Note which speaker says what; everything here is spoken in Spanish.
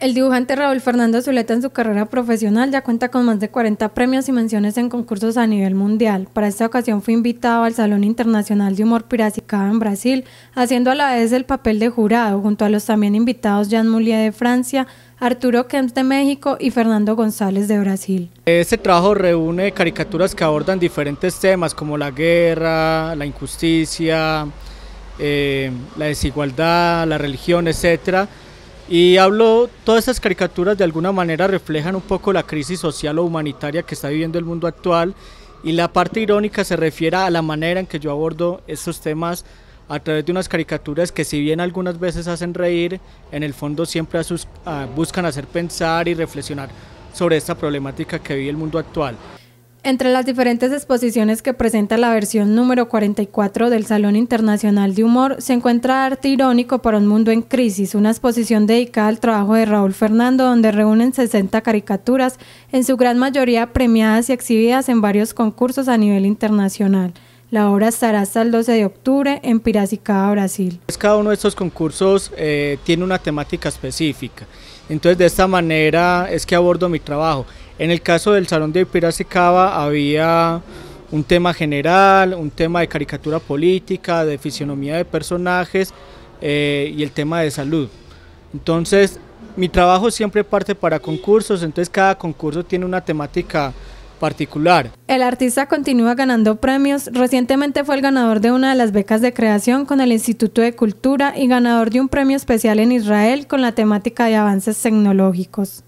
Speaker 1: El dibujante Raúl Fernando Zuleta en su carrera profesional ya cuenta con más de 40 premios y menciones en concursos a nivel mundial. Para esta ocasión fue invitado al Salón Internacional de Humor Piracicaba en Brasil, haciendo a la vez el papel de jurado, junto a los también invitados Jean Moulier de Francia, Arturo Kemp de México y Fernando González de Brasil.
Speaker 2: Este trabajo reúne caricaturas que abordan diferentes temas como la guerra, la injusticia, eh, la desigualdad, la religión, etcétera y hablo, todas estas caricaturas de alguna manera reflejan un poco la crisis social o humanitaria que está viviendo el mundo actual y la parte irónica se refiere a la manera en que yo abordo estos temas a través de unas caricaturas que si bien algunas veces hacen reír, en el fondo siempre buscan hacer pensar y reflexionar sobre esta problemática que vive el mundo actual.
Speaker 1: Entre las diferentes exposiciones que presenta la versión número 44 del Salón Internacional de Humor se encuentra Arte Irónico para un Mundo en Crisis, una exposición dedicada al trabajo de Raúl Fernando, donde reúnen 60 caricaturas, en su gran mayoría premiadas y exhibidas en varios concursos a nivel internacional. La obra estará hasta el 12 de octubre en Piracicaba, Brasil.
Speaker 2: Pues cada uno de estos concursos eh, tiene una temática específica, entonces de esta manera es que abordo mi trabajo. En el caso del Salón de Piracicaba había un tema general, un tema de caricatura política, de fisionomía de personajes eh, y el tema de salud. Entonces, mi trabajo siempre parte para concursos, entonces cada concurso tiene una temática particular.
Speaker 1: El artista continúa ganando premios. Recientemente fue el ganador de una de las becas de creación con el Instituto de Cultura y ganador de un premio especial en Israel con la temática de avances tecnológicos.